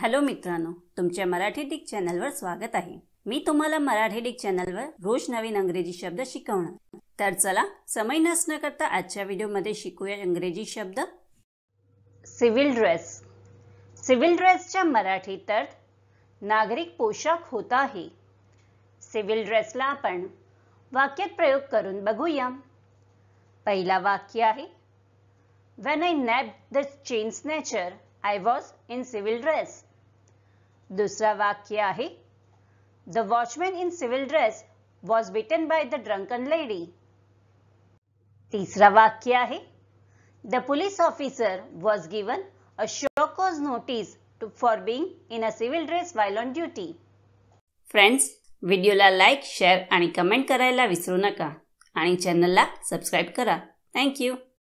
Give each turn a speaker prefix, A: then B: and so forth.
A: hello मित्रांनो तुमच्या Marathi Dick चॅनलवर स्वागत आहे मी तुम्हाला मराठी डिक चॅनलवर रोज नवीन अंग्रेजी शब्द शिकवणार तर चला समय नसण्याकरता करता आजच्या व्हिडिओमध्ये शिकूया इंग्रजी शब्द सिव्हिल ड्रेस सिव्हिल ड्रेसच्या मराठीत अर्थ नागरिक पोशाख होता आहे सिव्हिल ड्रेसला आपण वाक्यात प्रयोग करून बघूया पहिला वाक्य आहे when I nab the chain snatcher I was in civil dress दुसरा वाक्य आहे the watchman in civil dress was beaten by the drunken lady तिसरा वाक्य आहे the police officer was given a show cause notice to for being in a civil dress while on duty friends व्हिडिओला like share आणि comment करायला विसरू नका आणि चॅनलला सबस्क्राईब करा थँक्यू